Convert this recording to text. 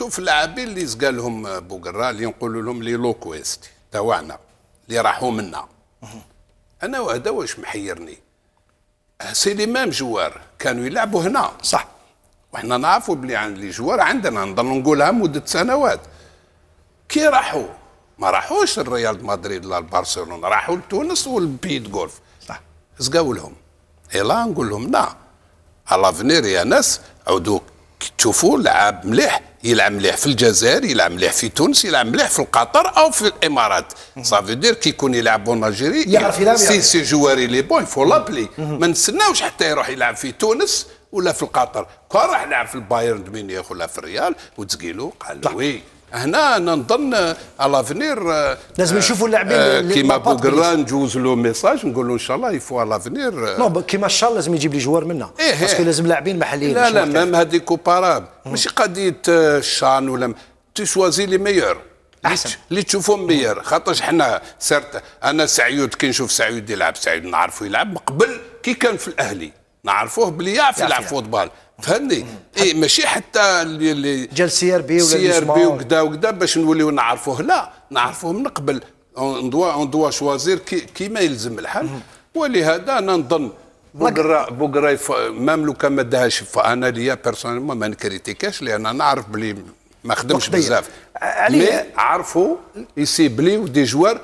شوف اللاعبين اللي زقى لهم بوكرا اللي نقول لهم لي لوكويست تاعنا اللي راحوا منا انا وهذا واش محيرني سي لي ميم جوار كانوا يلعبوا هنا صح وحنا نعرفوا بلي عن لي جوار عندنا نضل نقولها مده سنوات كي راحوا ما راحوش الريال مدريد ولا البرشلونه راحوا لتونس والبيت جولف صح زقاو لهم اي نقول لهم لا الافنير يا ناس عودوا تشوفوا لعاب مليح يلعب مليح في الجزائر يلعب مليح في تونس يلعب مليح في القطر او في الامارات صافي دير كي يكون يلعب اون يعرف يلعب سي سي جواري لي بون فو لابلي ما نستناوش حتى يروح يلعب في تونس ولا في القطر كان راح لعب في البايرن ميونخ ولا في الريال وتسقيلو قال وي طيب. هنا انا نظن على فنير آه، لازم نشوفوا اللاعبين آه، كيما بوغرا ندوز له ميساج نقول له ان شاء الله يفوا على فنير آه. نو كيما ان شاء الله لازم يجيب لي جوار منا إيه باسكو إيه. لازم لاعبين محليين لا لا ميم هذه كوباراب ماشي قضيه الشان ولا تشوازي لي ميور احسن اللي تشوفهم ميور خاطرش حنا سرت انا سعيود كي نشوف سعيود يلعب سعيود نعرفه يلعب قبل كي كان في الاهلي نعرفوه بلي يعرف يلعب فوتبال فهمني اي ماشي حتى اللي اللي جال سي ار بي ولا سي ار بي وكذا وكذا باش نوليو نعرفوه لا نعرفوه من قبل اون دوا اون دوا شوازير كيما يلزم الحال ولهذا انا نظن بوكرا بوكرا مام لو كان ما داهاش انا ليا بيرسونيلمون ما نكريتيكاش لان انا نعرف بلي ما خدمش بزاف مي عرفوا يسيب لي جوار